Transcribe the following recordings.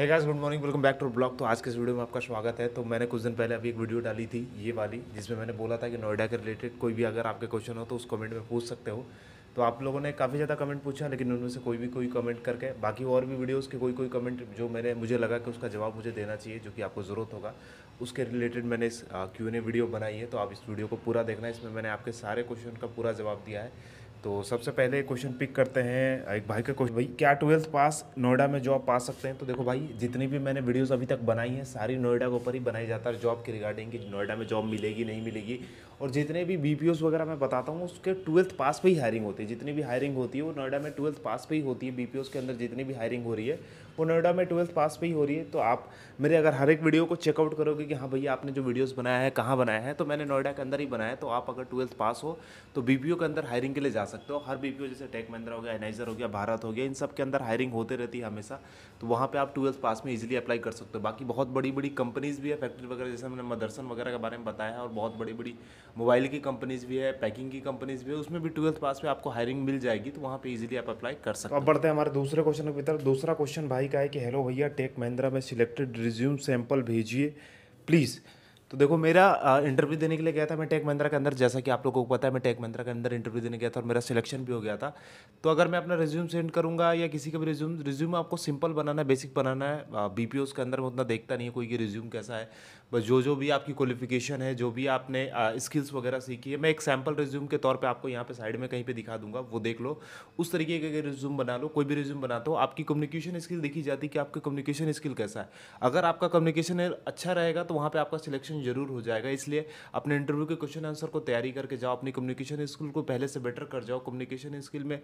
है guys good morning welcome back to blog तो आज के इस वीडियो में आपका स्वागत है तो मैंने कुछ दिन पहले अभी एक वीडियो डाली थी ये वाली जिसमें मैंने बोला था कि नोएडा के रिलेटेड कोई भी अगर आपके क्वेश्चन हो तो उस कमेंट में पूछ सकते हो तो आप लोगों ने काफ़ी ज़्यादा कमेंट पूछा लेकिन उनमें से कोई भी कोई कमेंट करके बाकी और भी वीडियोस के कोई कोई कमेंट जो मैंने मुझे लगा कि उसका जवाब मुझे देना चाहिए जो कि आपको ज़रूरत होगा उसके रिलेटेड मैंने इस क्यू ने वीडियो बनाई है तो आप इस वीडियो को पूरा देखना है इसमें मैंने आपके सारे क्वेश्चन का पूरा जवाब दिया है तो सबसे पहले क्वेश्चन पिक करते हैं एक भाई का क्वेश्चन भाई क्या ट्वेल्थ पास नोएडा में जॉब पा सकते हैं तो देखो भाई जितनी भी मैंने वीडियोस अभी तक बनाई हैं सारी नोएडा के ऊपर ही बनाई जाता है जॉब के रिगार्डिंग कि नोएडा में जॉब मिलेगी नहीं मिलेगी और जितने भी बी वगैरह मैं बताता हूँ उसके ट्वेल्थ पास पर ही हायरिंग होती है जितनी भी हायरिंग होती है वो नोएडा में ट्वेल्थ पास पर ही होती है बी के अंदर जितनी भी हायरिंग हो रही है वो नोएडा में ट्वेल्थ पास पर ही हो रही है तो आप मेरे अगर हर एक वीडियो को चेकआउट करोगे कि हाँ भैया आपने जो वीडियोज़ बनाया है कहाँ बनाया है तो मैंने नोएडा के अंदर ही बनाया है तो आप अगर ट्वेल्थ पास हो तो बी के अंदर हायरिंग के लिए जा सकते हो हर बी जैसे टेक महिंद्रा हो गया एनाइजर हो गया भारत हो गया इन सब के अंदर हायरिंग होते रहती है हमेशा तो वहाँ पर आप ट्वेल्थ पास में इजिली अप्लाई कर सकते हो बाकी बहुत बड़ी बड़ी कंपनीज़ भी है फैक्ट्री वगैरह जैसे मैंने मदरसन वगैरह के बारे में बताया है और बहुत बड़ी बड़ी मोबाइल की कंपनीज़ भी है पैकिंग की कंपनीज़ भी है उसमें भी ट्वेल्थ पास में आपको हायरिंग मिल जाएगी तो वहाँ पर ईजिली आप अप्लाई कर सकते हैं अब बढ़ते हैं हमारे दूसरे क्वेश्चन की तरफ दूसरा क्वेश्चन भाई का है कि हेलो भैया टेक महिंद्रा में सिलेक्टेड रिज्यूम सैम्पल भेजिए प्लीज़ तो देखो मेरा इंटरव्यू देने के लिए गया था मैं टेक महिंद्रा के अंदर जैसा कि आप लोगों को पता है मैं टेक महिंद्रा के अंदर इंटरव्यू देने गया था और मेरा सिलेक्शन भी हो गया था तो अगर मैं अपना रिज्यूम सेंड करूंगा या किसी का भी रिज्यूम रिज्यूम आपको सिंपल बनाना है बेसिक बनाना है बी पी के अंदर मैं उतना देखता नहीं है कोई कि रिज्यूम कैसा है बस जो जो भी आपकी क्वालिफिकेशन है जो भी आपने स्किल्स वगैरह सीखी है मैं एक सैम्पल रिज्यूम के तौर पे आपको यहाँ पे साइड में कहीं पे दिखा दूंगा वो देख लो उस तरीके का रिज्यूम बना लो कोई भी रिज्यूम बनाते हो आपकी कम्युनिकेशन स्किल देखी जाती है कि आपका कम्युनिकेशन स्किल कैसा है अगर आपका कम्युनिकेशन अच्छा रहेगा तो वहाँ पर आपका सिलेक्शन जरूर हो जाएगा इसलिए अपने इंटरव्यू के क्वेश्चन आंसर को तैयारी करके जाओ अपनी कम्युनिकेशन स्किल को पहले से बेटर कर जाओ कम्युनिकेशन स्किल में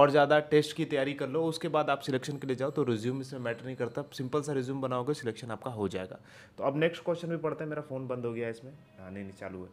और ज़्यादा टेस्ट की तैयारी कर लो उसके बाद आप सिलेक्शन के लिए जाओ तो रिज्यूम इसमें मैटर नहीं करता सिंपल सा रिज्यूम बनाओगे सिलेक्शन आपका हो जाएगा तो अब नेक्स्ट क्वेश्चन क्वेश्चन भी पढ़ते हैं मेरा फ़ोन बंद हो गया इसमें हाँ, नहीं नहीं चालू है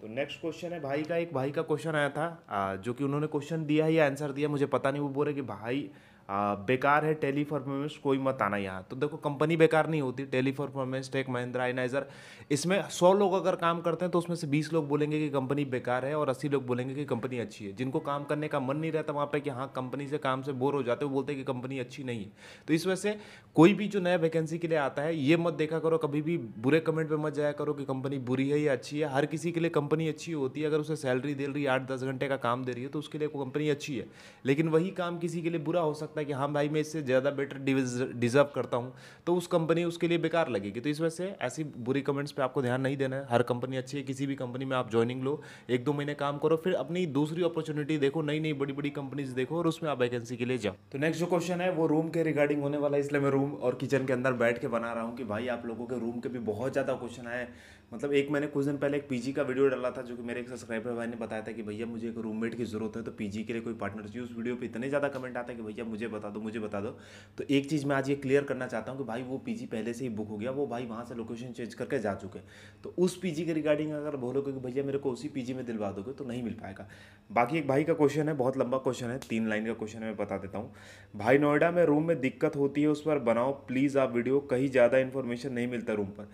तो नेक्स्ट क्वेश्चन है भाई का एक भाई का क्वेश्चन आया था जो कि उन्होंने क्वेश्चन दिया या आंसर दिया मुझे पता नहीं वो बोल रहे कि भाई बेकार है टेली परफॉर्मेंस कोई मत आना यहाँ तो देखो कंपनी बेकार नहीं होती टेली परफॉर्मेंस टेक महिंद्रा आइनाइजर इसमें सौ लोग अगर काम करते हैं तो उसमें से बीस लोग बोलेंगे कि कंपनी बेकार है और अस्सी लोग बोलेंगे कि कंपनी अच्छी है जिनको काम करने का मन नहीं रहता वहाँ पर कि हाँ कंपनी से काम से बोर हो जाते हो बोलते हैं कि कंपनी अच्छी नहीं है तो इस वजह से कोई भी जो नया वैकेंसी के लिए आता है ये मत देखा करो कभी भी बुरे कमेंट पर मत जाया करो कि कंपनी बुरी है या अच्छी है हर किसी के लिए कंपनी अच्छी होती है अगर उसे सैलरी दे रही है आठ दस घंटे का काम दे रही है तो उसके लिए कंपनी अच्छी है लेकिन वही काम किसी के लिए बुरा हो सकता लगता है कि हाँ भाई मैं इससे ज़्यादा बेटर डिजर्व करता हूँ तो उस कंपनी उसके लिए बेकार लगेगी तो इस वजह से ऐसी बुरी कमेंट्स पर आपको ध्यान नहीं देना है हर कंपनी अच्छी है किसी भी कंपनी में आप ज्वाइनिंग लो एक दो महीने काम करो फिर अपनी दूसरी अपॉर्चुनिटी देखो नई नई बड़ी बड़ी कंपनीज देखो और उसमें आप वैकेंसी के लिए जाओ तो नेक्स्ट जो क्वेश्चन है वो रूम के रिगार्डिंग होने वाला है इसलिए मैं रूम और किचन के अंदर बैठ के बना रहा हूँ कि भाई आप लोगों के रूम के भी बहुत ज़्यादा क्वेश्चन आए मतलब एक मैंने कुछ दिन पहले एक पीजी का वीडियो डाला था जो कि मेरे एक सब्सक्राइबर भाई ने बताया था कि भैया मुझे एक रूममेट की ज़रूरत है तो पीजी के लिए कोई पार्टनर चाहिए उस वीडियो पे इतने ज़्यादा कमेंट आता है कि भैया मुझे बता दो मुझे बता दो तो एक चीज़ मैं आज ये क्लियर करना चाहता हूँ कि भाई वो पी पहले से ही बुक हो गया वो भाई वहाँ से लोकेशन चेंज करके जा चुके तो उस पी के रिगार्डिंग अगर बोलोगे कि भैया मेरे को उसी पी में दिलवा दोगे तो नहीं मिल पाएगा बाकी एक भाई का क्वेश्चन है बहुत लंबा क्वेश्चन है तीन लाइन का क्वेश्चन है मैं बता देता हूँ भाई नोएडा में रूम में दिक्कत होती है उस पर बनाओ प्लीज़ आप वीडियो कहीं ज़्यादा इन्फॉर्मेशन नहीं मिलता रूम पर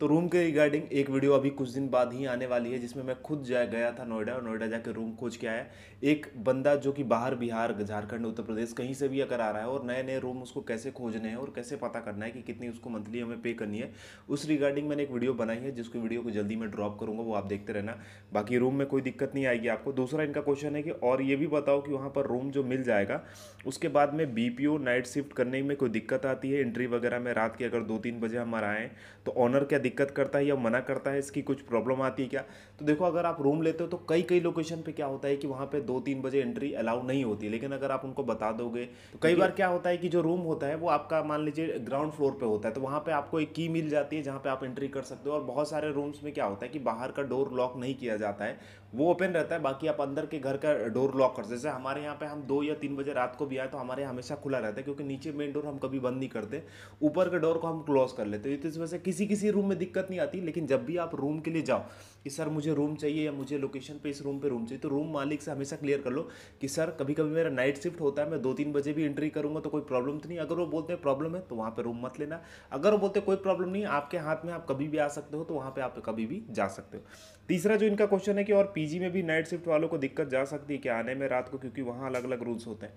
तो रूम के रिगार्डिंग एक वीडियो अभी कुछ दिन बाद ही आने वाली है जिसमें मैं खुद जा गया था नोएडा और नोएडा जाकर रूम खोज के आया एक बंदा जो कि बाहर बिहार झारखंड उत्तर प्रदेश कहीं से भी अगर आ रहा है और नए नए रूम उसको कैसे खोजने हैं और कैसे पता करना है कि कितनी उसको मंथली हमें पे करनी है उस रिगार्डिंग मैंने एक वीडियो बनाई है जिसकी वीडियो को जल्दी मैं ड्रॉप करूँगा वो आप देखते रहना बाकी रूम में कोई दिक्कत नहीं आएगी आपको दूसरा इनका क्वेश्चन है कि और ये भी बताओ कि वहाँ पर रूम जो मिल जाएगा उसके बाद में बी नाइट शिफ्ट करने में कोई दिक्कत आती है एंट्री वगैरह में रात के अगर दो तीन बजे हम आएँ तो ऑनर क्या दिक्कत करता है या मना करता है इसकी कुछ प्रॉब्लम आती है क्या तो देखो अगर आप रूम लेते हो तो कई कई लोकेशन पे क्या होता है कि वहाँ पे दो तीन बजे एंट्री अलाउ नहीं होती लेकिन अगर आप उनको बता दोगे तो कई बार क्या होता है कि जो रूम होता है वो आपका मान लीजिए ग्राउंड फ्लोर पर होता है तो वहाँ पर आपको एक की मिल जाती है जहाँ पर आप एंट्री कर सकते हो और बहुत सारे रूम्स में क्या होता है कि बाहर का डोर लॉक नहीं किया जाता है वो ओपन रहता है बाकी आप अंदर के घर का डोर लॉक कर जैसे हमारे यहाँ पे हम दो या तीन बजे रात को भी आए तो हमारे यहाँ हमेशा खुला रहता है क्योंकि नीचे मेन डोर हम कभी बंद नहीं करते ऊपर के डोर को हम क्लोज कर लेते हैं तो वजह से किसी किसी रूम में में दिक्कत नहीं आती लेकिन जब भी आप रूम के लिए जाओ कि सर मुझे रूम चाहिए या मुझे लोकेशन पे इस रूम पे रूम चाहिए तो रूम मालिक से हमेशा क्लियर कर लो कि सर कभी कभी मेरा नाइट शिफ्ट होता है मैं दो तीन बजे भी एंट्री करूँगा तो कोई प्रॉब्लम तो नहीं अगर वो बोलते हैं प्रॉब्लम है तो वहाँ पर रूम मत लेना अगर वो बोलते कोई प्रॉब्लम नहीं आपके हाथ में आप कभी भी आ सकते हो तो वहाँ पर आप कभी भी जा सकते हो तीसरा जो इनका क्वेश्चन है कि और पी में भी नाइट शिफ्ट वालों को दिक्कत जा सकती है कि आने में रात को क्योंकि वहाँ अलग अलग रूल्स होते हैं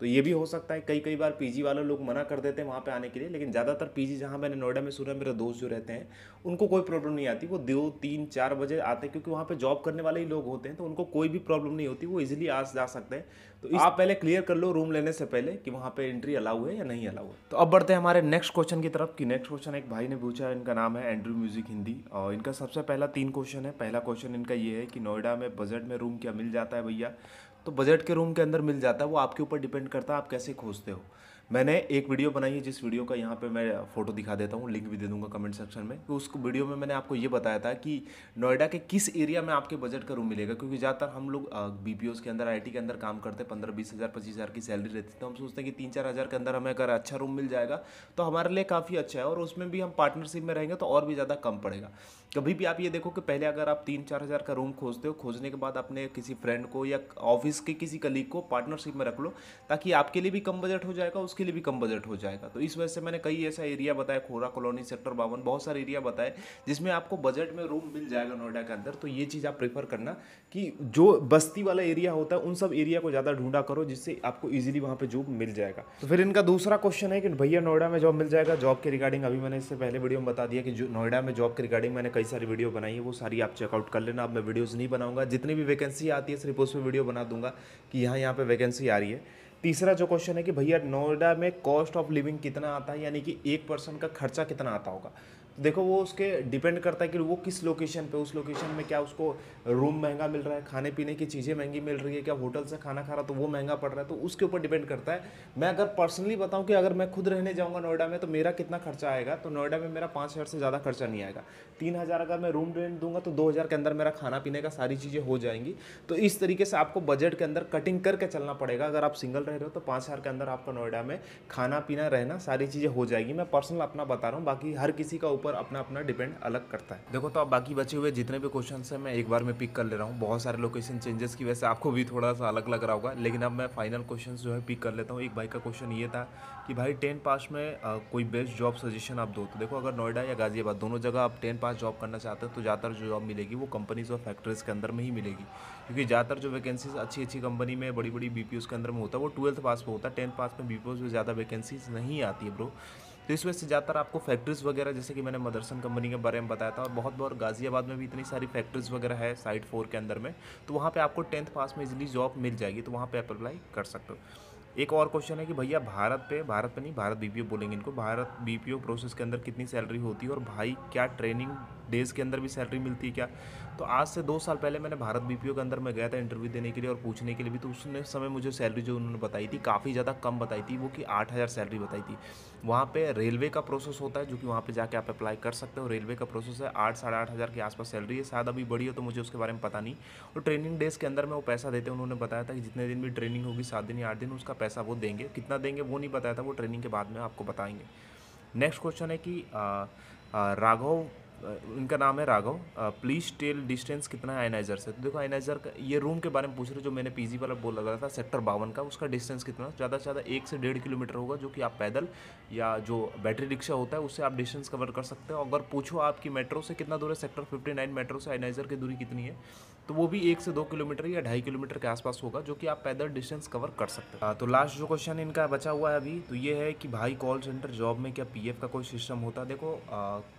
तो ये भी हो सकता है कई कई बार पीजी वाले लोग मना कर देते हैं वहाँ पे आने के लिए लेकिन ज़्यादातर पीजी जहाँ मैंने नोएडा में सुना मेरे दोस्त जो रहते हैं उनको कोई प्रॉब्लम नहीं आती वो दो तीन चार बजे आते हैं क्योंकि वहाँ पे जॉब करने वाले ही लोग होते हैं तो उनको कोई भी प्रॉब्लम नहीं होती वो इजिली आ जा सकते हैं तो इस... आप पहले क्लियर कर लो रूम लेने से पहले कि वहाँ पर एंट्री अलाउ है या नहीं अलाउ है तो अब बढ़ते हैं हमारे नेक्स्ट क्वेश्चन की तरफ कि नेक्स्ट क्वेश्चन एक भाई ने पूछा इनका नाम है एंड्रू म्यूजिक हिंदी और इनका सबसे पहला तीन क्वेश्चन है पहला क्वेश्चन इनका ये है कि नोएडा में बजट में रूम क्या मिल जाता है भैया तो बजट के रूम के अंदर मिल जाता है वो आपके ऊपर डिपेंड करता है आप कैसे खोजते हो मैंने एक वीडियो बनाई है जिस वीडियो का यहाँ पे मैं फ़ोटो दिखा देता हूँ लिंक भी दे दूँगा कमेंट सेक्शन में तो उस वीडियो में मैंने आपको ये बताया था कि नोएडा के किस एरिया में आपके बजट का रूम मिलेगा क्योंकि ज़्यादातर हम लोग बी के अंदर आई के अंदर काम करते पंद्रह बीस हज़ार पच्चीस हज़ार की सैलरी रहती है तो हम सोचते हैं कि तीन चार हज़ार के अंदर हमें अगर अच्छा रूम मिल जाएगा तो हमारे लिए काफ़ी अच्छा है और उसमें भी हम पार्टनरशिप में रहेंगे तो और भी ज़्यादा कम पड़ेगा कभी भी आप ये देखो कि पहले अगर आप तीन चार हज़ार का रूम खोजते हो खोजने के बाद अपने किसी फ्रेंड को या ऑफिस के किसी कलीग को पार्टनरशिप में रख लो ताकि आपके लिए भी कम बजट हो जाएगा उस उसके लिए भी कम बजट हो जाएगा तो इस वजह से मैंने कई ऐसा एरिया बताया खोरा कॉलोनी सेक्टर बावन बहुत सारे एरिया बताए जिसमें आपको बजट में रूम मिल जाएगा नोएडा के अंदर तो ये चीज़ आप प्रेफर करना कि जो बस्ती वाला एरिया होता है उन सब एरिया को ज़्यादा ढूंढा करो जिससे आपको ईजिली वहाँ पर जॉब मिल जाएगा तो फिर इनका दूसरा क्वेश्चन है कि भैया नोएडा में जॉब मिल जाएगा जॉब के रिगार्डिंग अभी मैंने इससे पहले वीडियो में बता दिया कि नोएडा में जॉब के रिगार्डिंग मैंने कई सारी वीडियो बनाई है वो सारी आप चेकआउट कर लेना अब मैं वीडियोज़ नहीं बनाऊंगा जितनी भी वैकेंसी आती है सिर्फ उस पर वीडियो बना दूंगा कि यहाँ यहाँ पर वैकेंसी आ रही है तीसरा जो क्वेश्चन है कि भैया नोएडा में कॉस्ट ऑफ लिविंग कितना आता है यानी कि एक पर्सन का खर्चा कितना आता होगा देखो वो उसके डिपेंड करता है कि वो किस लोकेशन पे उस लोकेशन में क्या उसको रूम महंगा मिल रहा है खाने पीने की चीज़ें महंगी मिल रही है क्या होटल से खाना खा रहा तो वो महंगा पड़ रहा है तो उसके ऊपर डिपेंड करता है मैं अगर पर्सनली बताऊँ कि अगर मैं खुद रहने जाऊँगा नोएडा में तो मेरा कितना खर्चा आएगा तो नोएडा में मेरा पाँच हज़ार से ज़्यादा खर्चा नहीं आएगा तीन हज़ार अगर मैं रूम रेंट दूंगा तो दो हज़ार के अंदर मेरा खाना पीने का सारी चीज़ें हो जाएंगी तो इस तरीके से आपको बजट के अंदर कटिंग करके चलना पड़ेगा अगर आप सिंगल रह रहे हो तो पाँच हज़ार के अंदर आपका नोएडा में खाना पीना रहना सारी चीज़ें हो जाएगी मैं पर्सनल अपना बता रहा हूँ बाकी हर किसी का ऊपर अपना अपना डिपेंड अलग करता है देखो तो आप बाकी बचे हुए जितने भी क्वेश्चन है मैं एक बार में पिक कर ले रहा हूँ बहुत सारे लोकेशन चेंजेस की वजह से आपको भी थोड़ा सा अलग लग रहा होगा लेकिन अब मैं फाइनल क्वेश्चन जो है पिक कर लेता हूँ एक भाई का क्वेश्चन ये था कि भाई टेन पास में कोई बेस्ट जॉब सजेशन आप दो तो देखो अगर नोएडा या गाजियाबाद दोनों जगह आप टेन पास जॉब करना चाहते हो तो ज़्यादातर जो जॉब मिलेगी वो कंपनीज और फैक्ट्रीज के अंदर में ही मिलेगी क्योंकि ज़्यादातर जो वैकेंसीज अच्छी अच्छी कंपनी में बड़ी बड़ी बी के अंदर में होता है वो ट्वेल्थ पास में होता है टेंथ पास में बी में ज़्यादा वैकेंसीज नहीं आती है ब्रो तो इस वजह से ज़्यादातर आपको फैक्ट्रीज़ वगैरह जैसे कि मैंने मदरसन कंपनी के बारे में बताया था और बहुत बार गाज़ियाबाद में भी इतनी सारी फैक्ट्रीज़ वगैरह है साइड फोर के अंदर में तो वहाँ पर आपको टेंथ पास में इजिली जॉब मिल जाएगी तो वहाँ पर आप अप्लाई कर सकते हो एक और क्वेश्चन है कि भैया भारत पे भारत पे नहीं भारत बीपीओ बोलेंगे इनको भारत बीपीओ प्रोसेस के अंदर कितनी सैलरी होती है और भाई क्या ट्रेनिंग डेज के अंदर भी सैलरी मिलती है क्या तो आज से दो साल पहले मैंने भारत बीपीओ के अंदर मैं गया था इंटरव्यू देने के लिए और पूछने के लिए भी तो उसने समय मुझे सैलरी जो उन्होंने बताई थी काफ़ी ज़्यादा कम बताई थी वो कि आठ हज़ार सैलरी बताई थी वहाँ पर रेलवे का प्रोसेस होता है जो कि वहाँ पर जाकर आप अप्लाई कर सकते हो रेलवे का प्रोसेस है आठ साढ़े आठ हज़ार के आसपास सैलरी है शायद अभी बड़ी हो तो मुझे उसके बारे में पता नहीं और ट्रेनिंग डेज के अंदर में वो पैसा देते हैं उन्होंने बताया था कि जितने दिन भी ट्रेनिंग होगी सात दिन या आठ दिन उसका पैसा वो देंगे कितना देंगे वो नहीं बताया था वो ट्रेनिंग के बाद में आपको बताएंगे नेक्स्ट क्वेश्चन है कि राघव इनका नाम है राघव प्लीज टेल डिस्टेंस कितना है आइनाइजर से तो देखो आइनाइजर का ये रूम के बारे में पूछ रहे जो मैंने पीजी वाला बोल रहा था सेक्टर बावन का उसका डिस्टेंस कितना ज़्यादा से ज़्यादा एक से डेढ़ किलोमीटर होगा जो कि आप पैदल या जो बैटरी रिक्शा होता है उससे आप डिस्टेंस कवर कर सकते हो अगर पूछो आपकी मेट्रो से कितना दूर है सेक्टर फिफ्टी मेट्रो से आइनाइजर की दूरी कितनी है तो वो भी एक से दो किलोमीटर या ढाई किलोमीटर के आसपास होगा जो कि आप पैदल डिस्टेंस कवर कर सकते हैं तो लास्ट जो क्वेश्चन इनका बचा हुआ है अभी तो ये है कि भाई कॉल सेंटर जॉब में क्या पीएफ का कोई सिस्टम होता है देखो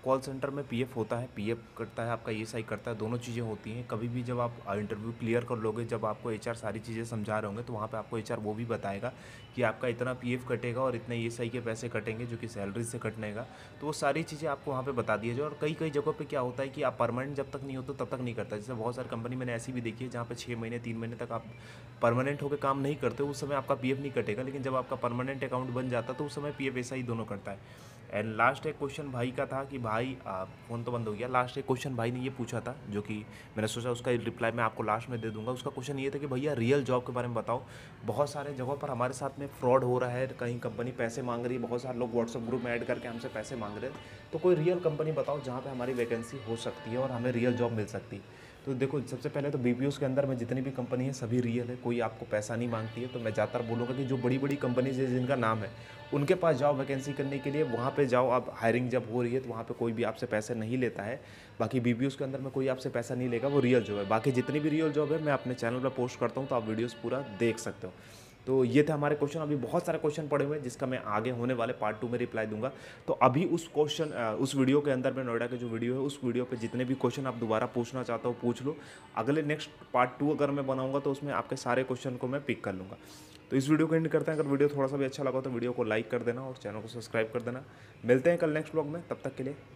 कॉल सेंटर में पीएफ होता है पीएफ करता है आपका ये करता है दोनों चीज़ें होती हैं कभी भी जब आप इंटरव्यू क्लियर कर लोगे जब आपको एच सारी चीज़ें समझा रहे होंगे तो वहाँ पर आपको एच वो भी बताएगा कि आपका इतना पी कटेगा और इतने ई के पैसे कटेंगे जो कि सैलरी से कटनेगा तो वो सारी चीज़ें आपको वहाँ पर बता दिए जाए और कई कई जगहों पर क्या होता है कि आप परमानेंट जब तक नहीं होते तब तक नहीं करता जैसे बहुत सारी कंपनी कंपनी मैंने ऐसी भी देखी है जहाँ पर छः महीने तीन महीने तक आप परमानेंट होकर काम नहीं करते उस समय आपका पीएफ नहीं कटेगा लेकिन जब आपका परमानेंट अकाउंट बन जाता तो उस समय पीएफ ऐसा ही दोनों करता है एंड लास्ट एक क्वेश्चन भाई का था कि भाई फ़ोन तो बंद हो गया लास्ट एक क्वेश्चन भाई ने ये पूछा था जो कि मैंने सोचा उसका रिप्लाई मैं आपको लास्ट में दे दूंगा उसका क्वेश्चन ये था कि भैया रियल जॉब के बारे में बताओ बहुत सारे जगहों पर हमारे साथ में फ्रॉड हो रहा है कहीं कंपनी पैसे मांग रही है बहुत सारे लोग व्हाट्सअप ग्रुप में ऐड करके हमसे पैसे मांग रहे हैं तो कोई रियल कंपनी बताओ जहाँ पर हमारी वैकेंसी हो सकती है और हमें रियल जॉब मिल सकती है तो देखो सबसे पहले तो बी के अंदर में जितनी भी कंपनी है सभी रियल है कोई आपको पैसा नहीं मांगती है तो मैं ज़्यादातर बोलूँगा कि जो बड़ी बड़ी कंपनीज है जिनका नाम है उनके पास जाओ वैकेंसी करने के लिए वहाँ पर जाओ आप हायरिंग जब हो रही है तो वहाँ पर कोई भी आपसे पैसे नहीं लेता है बाकी बी के अंदर में कोई आपसे पैसा नहीं लेगा वो रियल जॉब है बाकी जितनी भी रियल जॉब है मैं अपने चैनल पर पोस्ट करता हूँ तो आप वीडियोज़ पूरा देख सकते हो तो ये थे हमारे क्वेश्चन अभी बहुत सारे क्वेश्चन पड़े हुए हैं जिसका मैं आगे होने वाले पार्ट टू में रिप्लाई दूंगा तो अभी उस क्वेश्चन उस वीडियो के अंदर में नोएडा के जो वीडियो है उस वीडियो पे जितने भी क्वेश्चन आप दोबारा पूछना चाहता हो पूछ लो अगले नेक्स्ट पार्ट टू अगर मैं बनाऊंगा तो उसमें आपके सारे क्वेश्चन को मैं पिक कर लूँगा तो इस वीडियो को एंड करते हैं अगर वीडियो थोड़ा सा भी अच्छा लगा तो वीडियो को लाइक कर देना और चैनल को सब्सक्राइब कर देना मिलते हैं कल नेक्स्ट ब्लॉग में तब तक के लिए